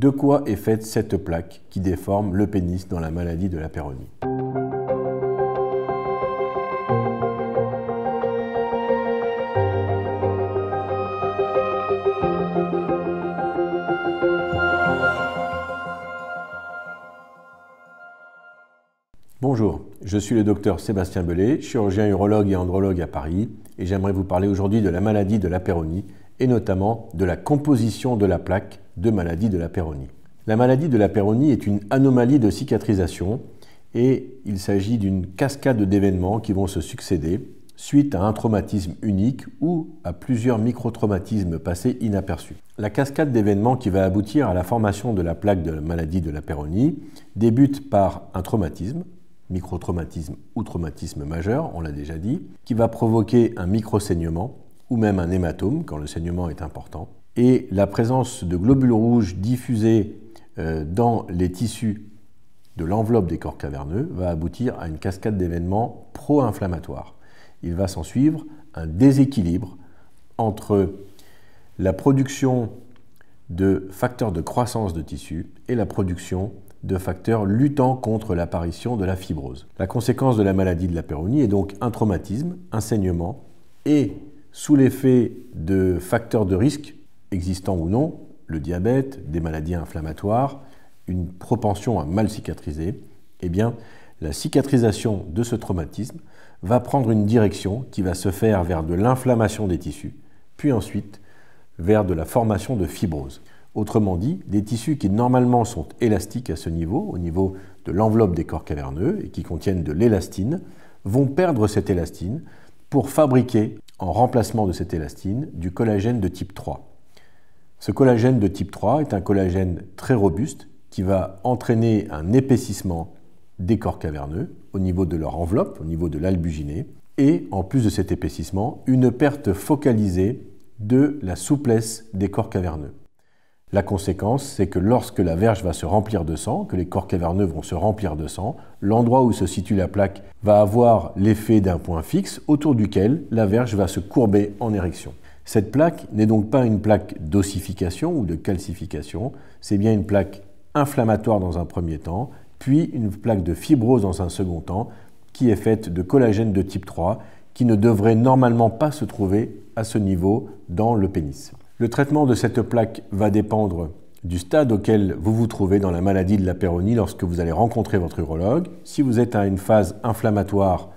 De quoi est faite cette plaque qui déforme le pénis dans la maladie de la péronie Bonjour, je suis le docteur Sébastien Bellet, chirurgien urologue et andrologue à Paris, et j'aimerais vous parler aujourd'hui de la maladie de la péronie et notamment de la composition de la plaque de maladie de la péronie. La maladie de la péronie est une anomalie de cicatrisation et il s'agit d'une cascade d'événements qui vont se succéder suite à un traumatisme unique ou à plusieurs micro-traumatismes passés inaperçus. La cascade d'événements qui va aboutir à la formation de la plaque de la maladie de la péronie débute par un traumatisme, micro-traumatisme ou traumatisme majeur, on l'a déjà dit, qui va provoquer un micro-saignement ou même un hématome quand le saignement est important et la présence de globules rouges diffusés euh, dans les tissus de l'enveloppe des corps caverneux va aboutir à une cascade d'événements pro-inflammatoires. Il va s'en suivre un déséquilibre entre la production de facteurs de croissance de tissus et la production de facteurs luttant contre l'apparition de la fibrose. La conséquence de la maladie de la péronie est donc un traumatisme, un saignement et, sous l'effet de facteurs de risque existant ou non, le diabète, des maladies inflammatoires, une propension à mal cicatriser, eh bien, la cicatrisation de ce traumatisme va prendre une direction qui va se faire vers de l'inflammation des tissus, puis ensuite vers de la formation de fibrose. Autrement dit, des tissus qui normalement sont élastiques à ce niveau, au niveau de l'enveloppe des corps caverneux et qui contiennent de l'élastine, vont perdre cette élastine pour fabriquer, en remplacement de cette élastine, du collagène de type 3. Ce collagène de type 3 est un collagène très robuste qui va entraîner un épaississement des corps caverneux au niveau de leur enveloppe, au niveau de l'albuginé, et en plus de cet épaississement, une perte focalisée de la souplesse des corps caverneux. La conséquence, c'est que lorsque la verge va se remplir de sang, que les corps caverneux vont se remplir de sang, l'endroit où se situe la plaque va avoir l'effet d'un point fixe autour duquel la verge va se courber en érection. Cette plaque n'est donc pas une plaque d'ossification ou de calcification, c'est bien une plaque inflammatoire dans un premier temps, puis une plaque de fibrose dans un second temps, qui est faite de collagène de type 3, qui ne devrait normalement pas se trouver à ce niveau dans le pénis. Le traitement de cette plaque va dépendre du stade auquel vous vous trouvez dans la maladie de la péronie lorsque vous allez rencontrer votre urologue. Si vous êtes à une phase inflammatoire,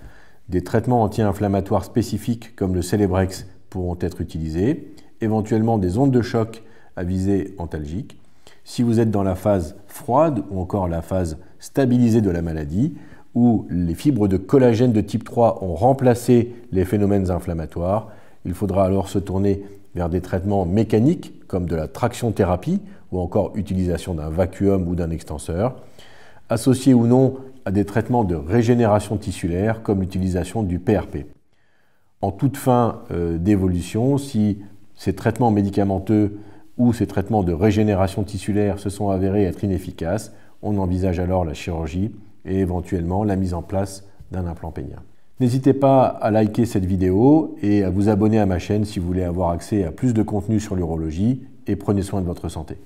des traitements anti-inflammatoires spécifiques comme le Celebrex pourront être utilisées, éventuellement des ondes de choc à visée antalgique. Si vous êtes dans la phase froide ou encore la phase stabilisée de la maladie, où les fibres de collagène de type 3 ont remplacé les phénomènes inflammatoires, il faudra alors se tourner vers des traitements mécaniques comme de la traction thérapie ou encore utilisation d'un vacuum ou d'un extenseur, associés ou non à des traitements de régénération tissulaire comme l'utilisation du PRP en toute fin euh, d'évolution, si ces traitements médicamenteux ou ces traitements de régénération tissulaire se sont avérés être inefficaces, on envisage alors la chirurgie et éventuellement la mise en place d'un implant pénien. N'hésitez pas à liker cette vidéo et à vous abonner à ma chaîne si vous voulez avoir accès à plus de contenu sur l'urologie et prenez soin de votre santé.